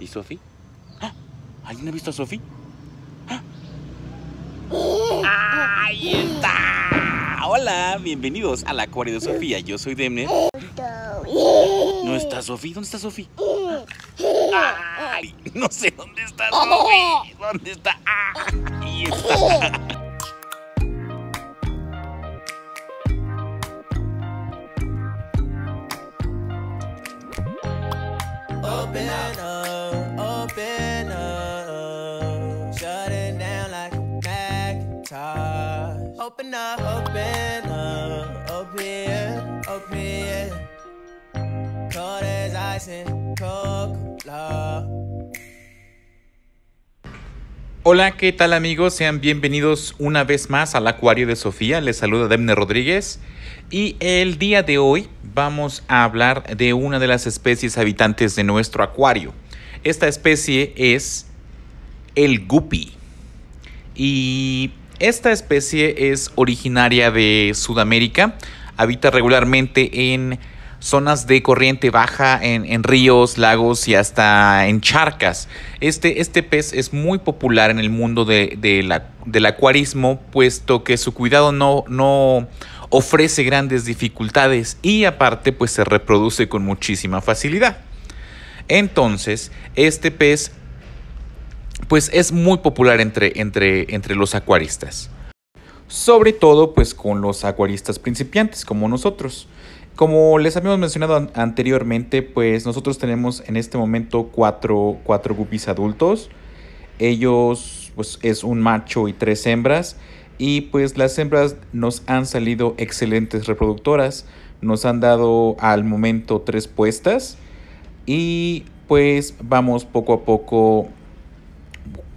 ¿Y Sofi? ¿Alguien ha visto a Sofi? ¡Ahí está! Hola, bienvenidos al acuario de Sofía. Yo soy Demne. ¿No está Sofi? ¿Dónde está Sofi? No sé dónde está Sofi. ¿Dónde está? ¡Ahí está! open up, open up. shutting down like a Macintosh. Open up, open up, open, open. Cold as ice and Coca-Cola. Hola, ¿qué tal amigos? Sean bienvenidos una vez más al Acuario de Sofía. Les saluda Demne Rodríguez. Y el día de hoy vamos a hablar de una de las especies habitantes de nuestro acuario. Esta especie es el guppy. Y esta especie es originaria de Sudamérica. Habita regularmente en zonas de corriente baja en, ríos, lagos y hasta en charcas. Este, este pez es muy popular en el mundo del acuarismo, puesto que su cuidado no, ofrece grandes dificultades y aparte pues se reproduce con muchísima facilidad. Entonces, este pez pues es muy popular entre, entre los acuaristas sobre todo pues con los acuaristas principiantes como nosotros. Como les habíamos mencionado anteriormente, pues nosotros tenemos en este momento cuatro, cuatro guppies adultos. Ellos, pues es un macho y tres hembras. Y pues las hembras nos han salido excelentes reproductoras. Nos han dado al momento tres puestas. Y pues vamos poco a poco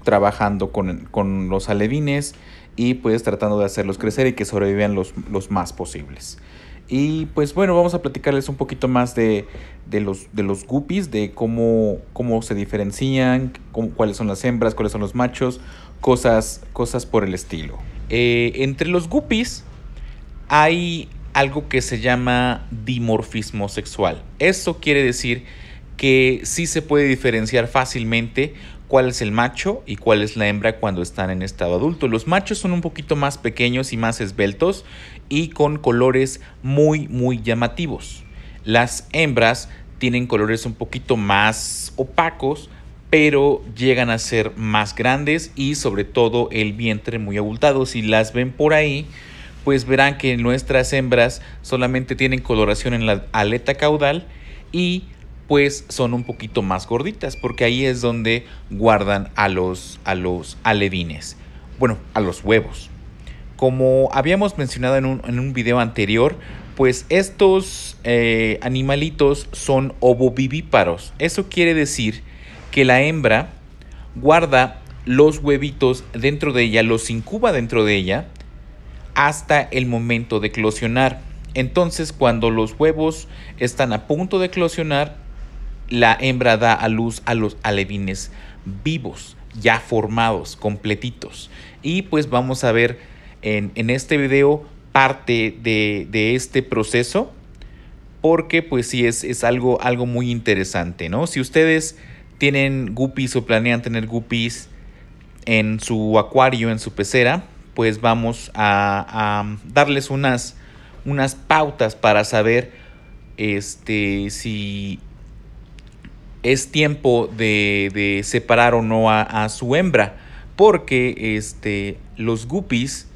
trabajando con, con los alevines y pues tratando de hacerlos crecer y que sobrevivan los, más posibles. Y pues bueno, vamos a platicarles un poquito más de, los, de los guppies, de cómo, cómo se diferencian, cuáles son las hembras, cuáles son los machos, cosas, cosas por el estilo. Eh, entre los guppies hay algo que se llama dimorfismo sexual. Eso quiere decir que sí se puede diferenciar fácilmente cuál es el macho y cuál es la hembra cuando están en estado adulto. Los machos son un poquito más pequeños y más esbeltos y con colores muy muy llamativos. Las hembras tienen colores un poquito más opacos, pero llegan a ser más grandes y sobre todo el vientre muy abultado. Si las ven por ahí, pues verán que nuestras hembras solamente tienen coloración en la aleta caudal y pues son un poquito más gorditas, porque ahí es donde guardan a los, a los alevines, bueno, a los huevos. Como habíamos mencionado en un, video anterior, pues estos eh, animalitos son ovovivíparos. Eso quiere decir que la hembra guarda los huevitos dentro de ella, los incuba dentro de ella, hasta el momento de eclosionar. Entonces, cuando los huevos están a punto de eclosionar, la hembra da a luz a los alevines vivos, ya formados, completitos. Y pues vamos a ver en, este video parte de, este proceso, porque pues sí es, es algo, algo muy interesante, ¿no? Si ustedes tienen guppies o planean tener guppies en su acuario, en su pecera, pues vamos a, a darles unas, unas pautas para saber este, si es tiempo de, separar o no a, su hembra, porque este, los guppies,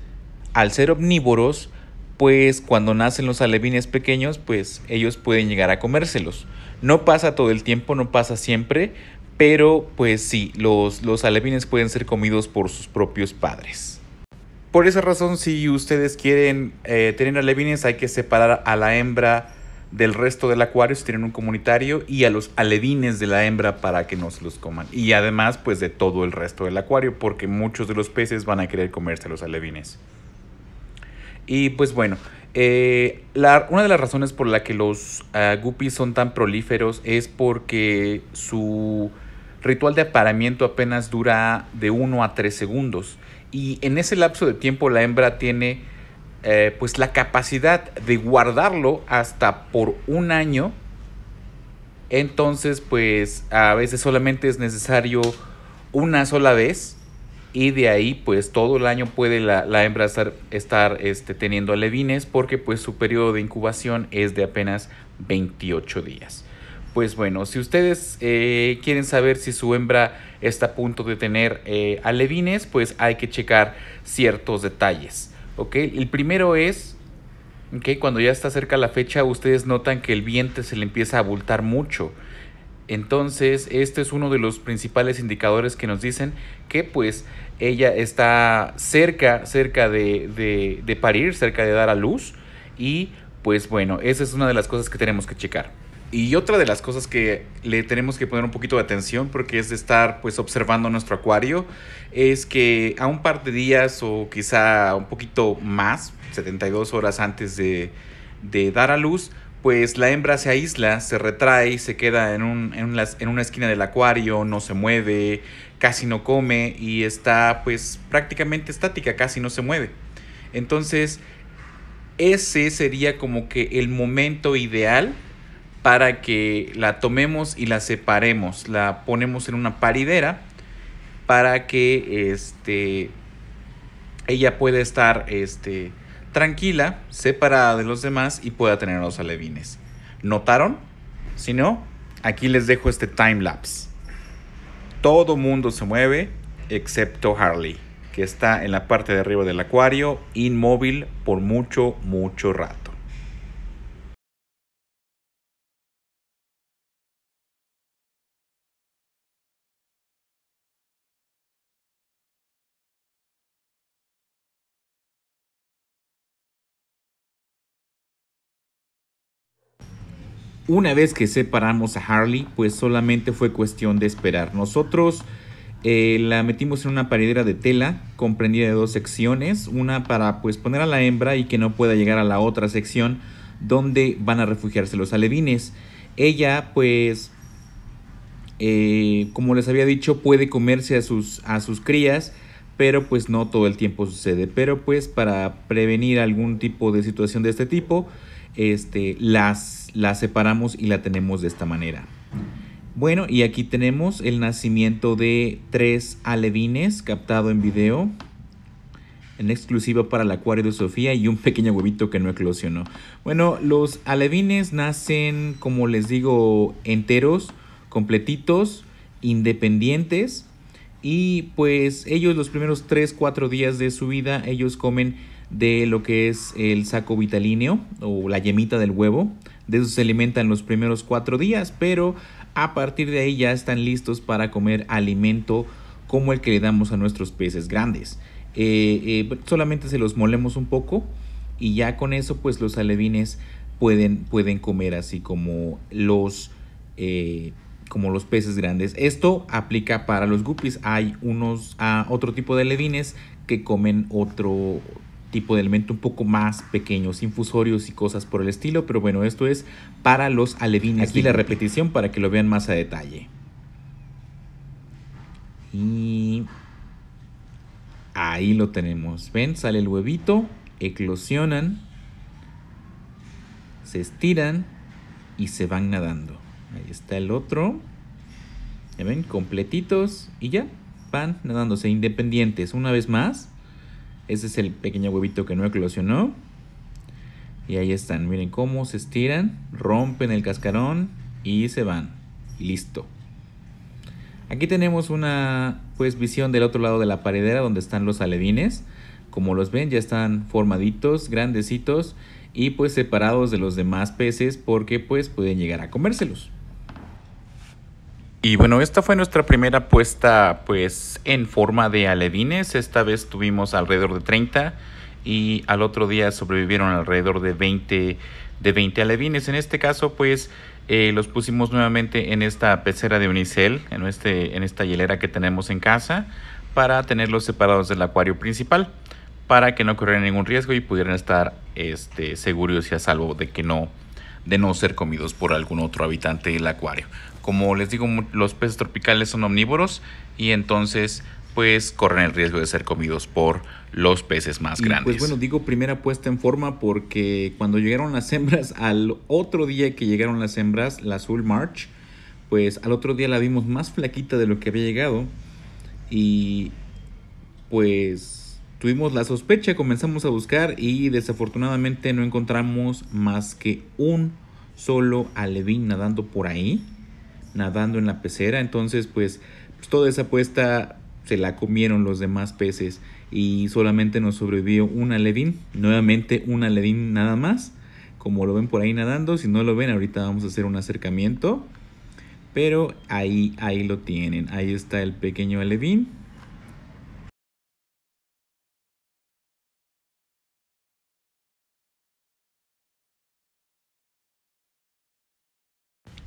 al ser omnívoros, pues cuando nacen los alevines pequeños, pues ellos pueden llegar a comérselos. No pasa todo el tiempo, no pasa siempre, pero pues sí, los, los alevines pueden ser comidos por sus propios padres. Por esa razón, si ustedes quieren eh, tener alevines, hay que separar a la hembra del resto del acuario si tienen un comunitario y a los alevines de la hembra para que no se los coman. Y además, pues de todo el resto del acuario, porque muchos de los peces van a querer comerse los alevines Y pues bueno, eh, una de las razones por la que los ah, guppies son tan prolíferos es porque su ritual de aparamiento apenas dura de 1 a 3 segundos. Y en ese lapso de tiempo la hembra tiene eh, pues la capacidad de guardarlo hasta por un año. Entonces, pues a veces solamente es necesario una sola vez y de ahí pues todo el año puede la, hembra estar, este, teniendo alevines porque pues su periodo de incubación es de apenas 28 días. Pues bueno, si ustedes eh, quieren saber si su hembra está a punto de tener eh, alevines, pues hay que checar ciertos detalles. El primero es que cuando ya está cerca la fecha ustedes notan que el vientre se le empieza a abultar mucho. Entonces, este es uno de los principales indicadores que nos dicen que pues ella está cerca, cerca de, de parir, cerca de dar a luz. Y pues bueno, esa es una de las cosas que tenemos que checar. Y otra de las cosas que le tenemos que poner un poquito de atención, porque es de estar pues observando nuestro acuario, es que a un par de días o quizá un poquito más, 72 horas antes de, dar a luz, pues la hembra se aísla, se retrae, se queda en, en, una, en, una, esquina del acuario, no se mueve, casi no come y está pues prácticamente estática, casi no se mueve. Entonces, ese sería como que el momento ideal para que la tomemos y la separemos, la ponemos en una paridera para que este, ella pueda estar este, tranquila, separada de los demás y pueda tener los alevines. ¿Notaron? Si no, aquí les dejo este time lapse. Todo mundo se mueve excepto Harley, que está en la parte de arriba del acuario, inmóvil por mucho, mucho rato. Una vez que separamos a Harley, pues solamente fue cuestión de esperar. Nosotros eh, la metimos en una paredera de tela comprendida de dos secciones, una para pues poner a la hembra y que no pueda llegar a la otra sección donde van a refugiarse los alevines. Ella pues eh, como les había dicho, puede comerse a sus, a sus crías, pero pues no todo el tiempo sucede. Pero pues para prevenir algún tipo de situación de este tipo, este, las, las separamos y la tenemos de esta manera. Bueno, y aquí tenemos el nacimiento de tres alevines captado en video en exclusiva para el acuario de Sofía y un pequeño huevito que no eclosionó. Bueno, los alevines nacen, como les digo, enteros, completitos, independientes y pues ellos los primeros 3, 4 días de su vida, ellos comen de lo que es el saco vitalíneo o la yemita del huevo. De eso se alimentan los primeros cuatro días, pero a partir de ahí ya están listos para comer alimento como el que le damos a nuestros peces grandes. Eh, eh, solamente se los molemos un poco y ya con eso pues los alevines pueden, pueden comer así como los, eh, como los peces grandes. Esto aplica para los guppies. Hay unos, ah, otro tipo de alevines que comen otro tipo de elemento un poco más pequeños, infusorios y cosas por el estilo, pero bueno, esto es para los alevines. Aquí la repetición para que lo vean más a detalle. Y ahí lo tenemos. Ven, sale el huevito, eclosionan, se estiran y se van nadando. Ahí está el otro. Ya ven, completitos y ya van nadándose independientes. Una vez más, ese es el pequeño huevito que no eclosionó. Y ahí están, miren cómo se estiran, rompen el cascarón y se van. Listo. Aquí tenemos una pues visión del otro lado de la paredera donde están los aledines, Como los ven ya están formaditos, grandecitos y pues separados de los demás peces porque pues pueden llegar a comérselos. Y bueno, esta fue nuestra primera puesta pues en forma de alevines. Esta vez tuvimos alrededor de 30 y al otro día sobrevivieron alrededor de 20 de 20 alevines. En este caso pues eh, los pusimos nuevamente en esta pecera de unicel, en, este, en esta hielera que tenemos en casa para tenerlos separados del acuario principal para que no corrieran ningún riesgo y pudieran estar este, seguros y a salvo de que no de no ser comidos por algún otro habitante del acuario. Como les digo, los peces tropicales son omnívoros y entonces pues corren el riesgo de ser comidos por los peces más pues, grandes. Pues bueno, digo primera puesta en forma porque cuando llegaron las hembras, al otro día que llegaron las hembras, la Azul March, pues al otro día la vimos más flaquita de lo que había llegado y pues tuvimos la sospecha, comenzamos a buscar y desafortunadamente no encontramos más que un solo alevín nadando por ahí nadando en la pecera. Entonces, pues, pues, toda esa apuesta se la comieron los demás peces y solamente nos sobrevivió un alevín, nuevamente un alevín nada más, como lo ven por ahí nadando, si no lo ven ahorita vamos a hacer un acercamiento, pero ahí, ahí lo tienen, ahí está el pequeño alevín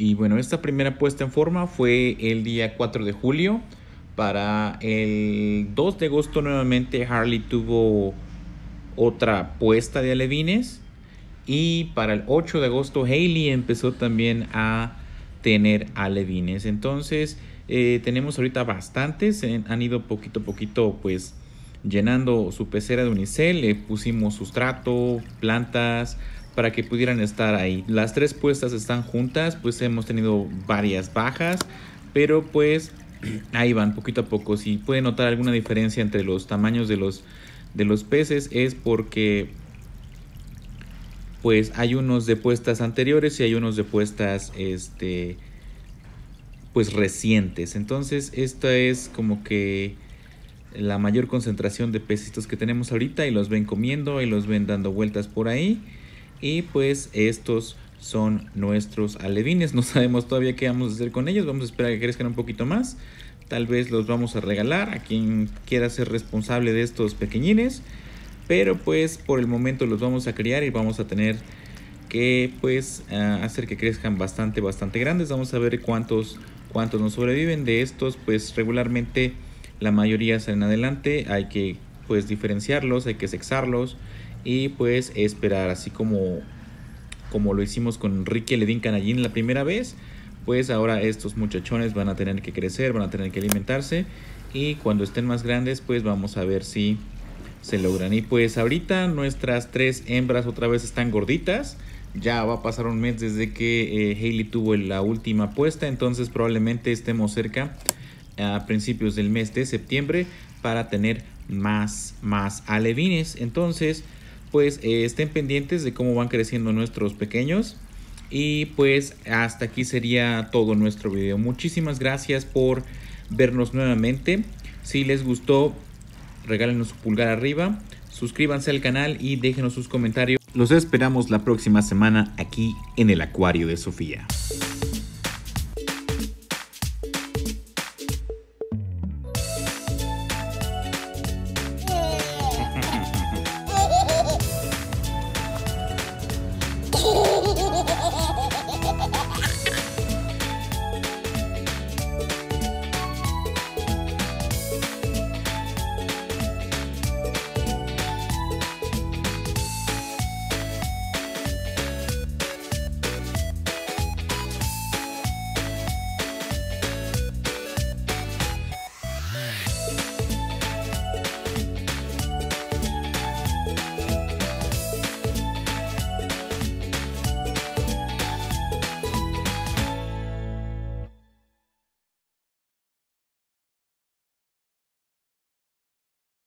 Y bueno, esta primera puesta en forma fue el día 4 de julio. Para el 2 de agosto nuevamente Harley tuvo otra puesta de alevines. Y para el 8 de agosto Haley empezó también a tener alevines. Entonces eh, tenemos ahorita bastantes. han ido poquito a poquito pues llenando su pecera de unicel. Le pusimos sustrato, plantas, para que pudieran estar ahí. Las tres puestas están juntas, pues hemos tenido varias bajas, pero pues ahí van poquito a poco. Si pueden notar alguna diferencia entre los tamaños de los, de los peces es porque pues hay unos de puestas anteriores y hay unos de puestas este pues recientes. Entonces, esta es como que la mayor concentración de pecitos que tenemos ahorita y los ven comiendo y los ven dando vueltas por ahí y pues estos son nuestros alevines. No sabemos todavía qué vamos a hacer con ellos. Vamos a esperar a que crezcan un poquito más. Tal vez los vamos a regalar a quien quiera ser responsable de estos pequeñines. Pero pues por el momento los vamos a criar y vamos a tener que pues ah, hacer que crezcan bastante, bastante grandes. Vamos a ver cuántos, cuántos nos sobreviven. De estos pues regularmente la mayoría salen adelante. Hay que pues diferenciarlos, hay que sexarlos y pues esperar, así como, como lo hicimos con Enrique Ledín Canallín la primera vez, pues ahora estos muchachones van a tener que crecer, van a tener que alimentarse y cuando estén más grandes pues vamos a ver si se logran. Y pues ahorita nuestras tres hembras otra vez están gorditas. Ya va a pasar un mes desde que eh, Hailey Haley tuvo la última puesta, entonces probablemente estemos cerca a principios del mes de septiembre para tener más, más alevines. Entonces, pues eh, estén pendientes de cómo van creciendo nuestros pequeños. Y pues hasta aquí sería todo nuestro video. Muchísimas gracias por vernos nuevamente. Si les gustó, regálenos su pulgar arriba, suscríbanse al canal y déjenos sus comentarios. Los esperamos la próxima semana aquí en el Acuario de Sofía.